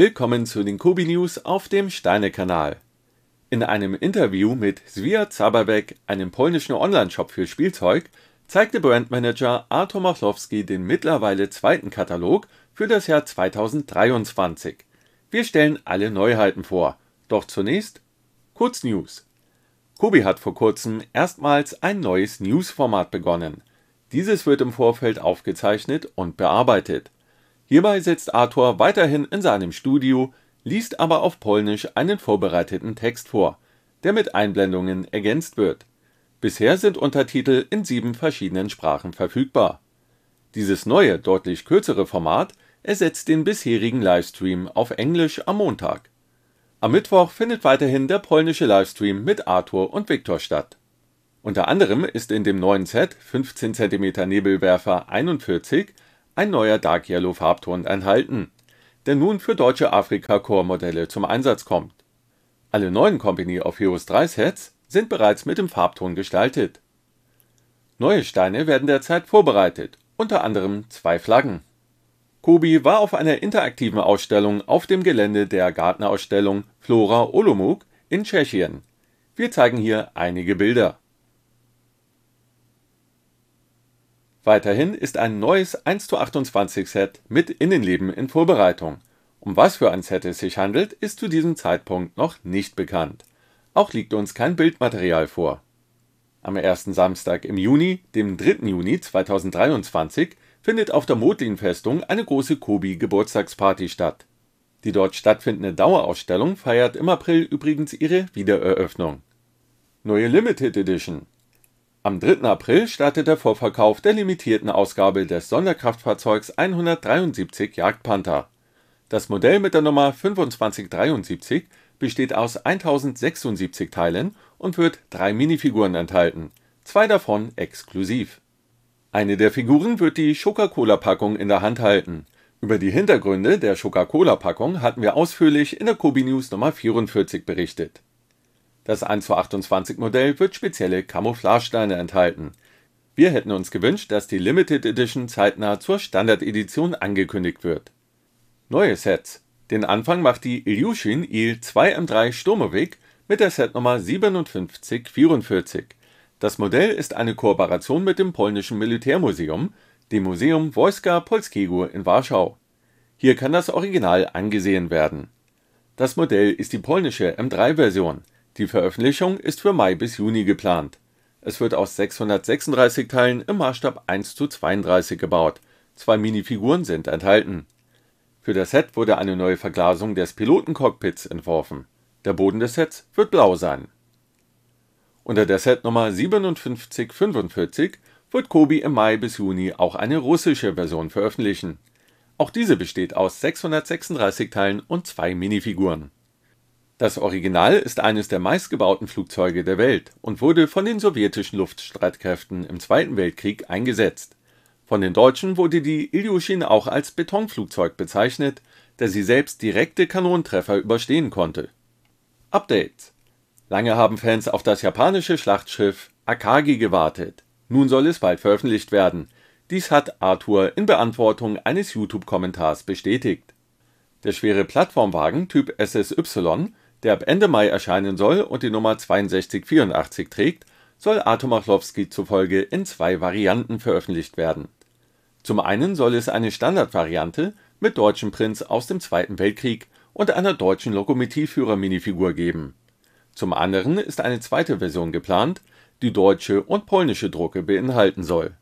Willkommen zu den Kobi News auf dem Steine-Kanal. In einem Interview mit Svia Zababek, einem polnischen Onlineshop für Spielzeug, zeigte Brandmanager Artur Machlowski den mittlerweile zweiten Katalog für das Jahr 2023. Wir stellen alle Neuheiten vor. Doch zunächst kurz News. Kobi hat vor kurzem erstmals ein neues News-Format begonnen. Dieses wird im Vorfeld aufgezeichnet und bearbeitet. Hierbei sitzt Arthur weiterhin in seinem Studio, liest aber auf Polnisch einen vorbereiteten Text vor, der mit Einblendungen ergänzt wird. Bisher sind Untertitel in sieben verschiedenen Sprachen verfügbar. Dieses neue, deutlich kürzere Format ersetzt den bisherigen Livestream auf Englisch am Montag. Am Mittwoch findet weiterhin der polnische Livestream mit Arthur und Viktor statt. Unter anderem ist in dem neuen Set 15 cm Nebelwerfer 41 ein neuer Dark Yellow Farbton enthalten, der nun für deutsche Afrika Core Modelle zum Einsatz kommt. Alle neuen Company of Heroes 3 Sets sind bereits mit dem Farbton gestaltet. Neue Steine werden derzeit vorbereitet, unter anderem zwei Flaggen. Kobi war auf einer interaktiven Ausstellung auf dem Gelände der Gartenausstellung Flora Olomouc in Tschechien. Wir zeigen hier einige Bilder Weiterhin ist ein neues 1:28 Set mit Innenleben in Vorbereitung. Um was für ein Set es sich handelt, ist zu diesem Zeitpunkt noch nicht bekannt. Auch liegt uns kein Bildmaterial vor. Am ersten Samstag im Juni, dem 3. Juni 2023, findet auf der Modlin-Festung eine große Kobi-Geburtstagsparty statt. Die dort stattfindende Dauerausstellung feiert im April übrigens ihre Wiedereröffnung. Neue Limited Edition am 3. April startet der Vorverkauf der limitierten Ausgabe des Sonderkraftfahrzeugs 173 Jagdpanther. Das Modell mit der Nummer 2573 besteht aus 1076 Teilen und wird drei Minifiguren enthalten, zwei davon exklusiv. Eine der Figuren wird die Coca-Cola-Packung in der Hand halten. Über die Hintergründe der Coca-Cola-Packung hatten wir ausführlich in der Kobi News Nummer 44 berichtet das 1 zu 28 Modell wird spezielle Camouflage-Steine enthalten. Wir hätten uns gewünscht, dass die Limited Edition zeitnah zur Standard-Edition angekündigt wird. Neue Sets Den Anfang macht die Ilyushin Il-2M3 Sturmovik mit der Setnummer 5744. Das Modell ist eine Kooperation mit dem polnischen Militärmuseum, dem Museum Wojska Polskiego in Warschau. Hier kann das Original angesehen werden. Das Modell ist die polnische M3-Version die Veröffentlichung ist für Mai bis Juni geplant. Es wird aus 636 Teilen im Maßstab 1 zu 32 gebaut. Zwei Minifiguren sind enthalten. Für das Set wurde eine neue Verglasung des Pilotencockpits entworfen. Der Boden des Sets wird blau sein. Unter der Setnummer 5745 wird Kobi im Mai bis Juni auch eine russische Version veröffentlichen. Auch diese besteht aus 636 Teilen und zwei Minifiguren das Original ist eines der meistgebauten Flugzeuge der Welt und wurde von den sowjetischen Luftstreitkräften im Zweiten Weltkrieg eingesetzt. Von den Deutschen wurde die Ilyushin auch als Betonflugzeug bezeichnet, da sie selbst direkte Kanonentreffer überstehen konnte. Updates Lange haben Fans auf das japanische Schlachtschiff Akagi gewartet. Nun soll es bald veröffentlicht werden. Dies hat Arthur in Beantwortung eines YouTube-Kommentars bestätigt. Der schwere Plattformwagen Typ SSY der ab Ende Mai erscheinen soll und die Nummer 6284 trägt, soll Atomachlowski zufolge in zwei Varianten veröffentlicht werden. Zum einen soll es eine Standardvariante mit deutschen Prints aus dem Zweiten Weltkrieg und einer deutschen Lokomotivführer-Minifigur geben. Zum anderen ist eine zweite Version geplant, die deutsche und polnische Drucke beinhalten soll.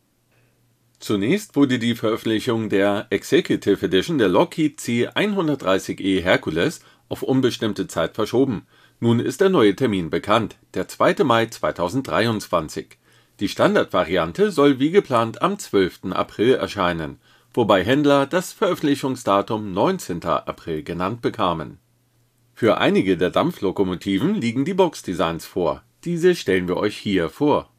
Zunächst wurde die Veröffentlichung der Executive Edition der Lockheed C-130E Hercules auf unbestimmte Zeit verschoben. Nun ist der neue Termin bekannt, der 2. Mai 2023. Die Standardvariante soll wie geplant am 12. April erscheinen, wobei Händler das Veröffentlichungsdatum 19. April genannt bekamen. Für einige der Dampflokomotiven liegen die Boxdesigns vor. Diese stellen wir euch hier vor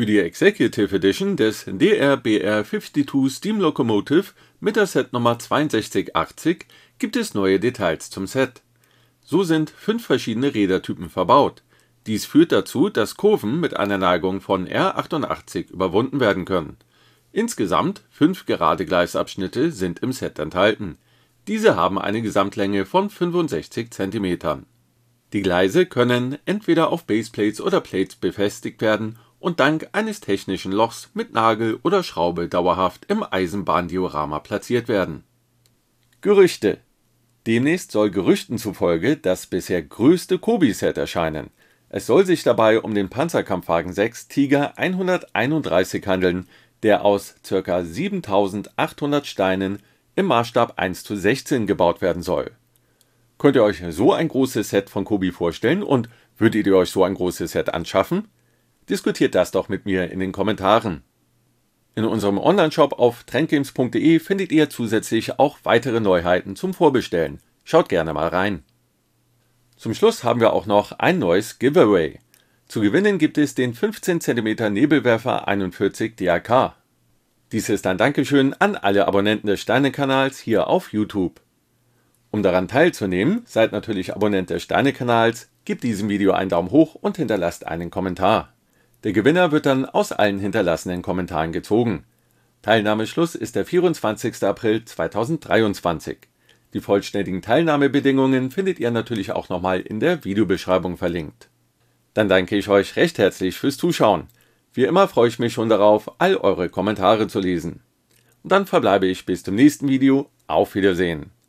für die Executive Edition des DRBR 52 Steam Locomotive mit der Setnummer 6280 gibt es neue Details zum Set. So sind fünf verschiedene Rädertypen verbaut. Dies führt dazu, dass Kurven mit einer Neigung von R 88 überwunden werden können. Insgesamt fünf gerade Gleisabschnitte sind im Set enthalten. Diese haben eine Gesamtlänge von 65 cm. Die Gleise können entweder auf Baseplates oder Plates befestigt werden und dank eines technischen Lochs mit Nagel oder Schraube dauerhaft im Eisenbahndiorama platziert werden. Gerüchte Demnächst soll Gerüchten zufolge das bisher größte Kobi-Set erscheinen. Es soll sich dabei um den Panzerkampfwagen 6 Tiger 131 handeln, der aus ca. 7800 Steinen im Maßstab 1 zu 16 gebaut werden soll. Könnt ihr euch so ein großes Set von Kobi vorstellen und würdet ihr euch so ein großes Set anschaffen? Diskutiert das doch mit mir in den Kommentaren. In unserem Onlineshop auf trendgames.de findet ihr zusätzlich auch weitere Neuheiten zum Vorbestellen. Schaut gerne mal rein. Zum Schluss haben wir auch noch ein neues Giveaway. Zu gewinnen gibt es den 15 cm Nebelwerfer 41 DAK. Dies ist ein Dankeschön an alle Abonnenten des Sterne-Kanals hier auf YouTube. Um daran teilzunehmen, seid natürlich Abonnent des Sterne-Kanals, gebt diesem Video einen Daumen hoch und hinterlasst einen Kommentar. Der Gewinner wird dann aus allen hinterlassenen Kommentaren gezogen. Teilnahmeschluss ist der 24. April 2023. Die vollständigen Teilnahmebedingungen findet ihr natürlich auch nochmal in der Videobeschreibung verlinkt. Dann danke ich euch recht herzlich fürs Zuschauen. Wie immer freue ich mich schon darauf, all eure Kommentare zu lesen. Und dann verbleibe ich bis zum nächsten Video. Auf Wiedersehen.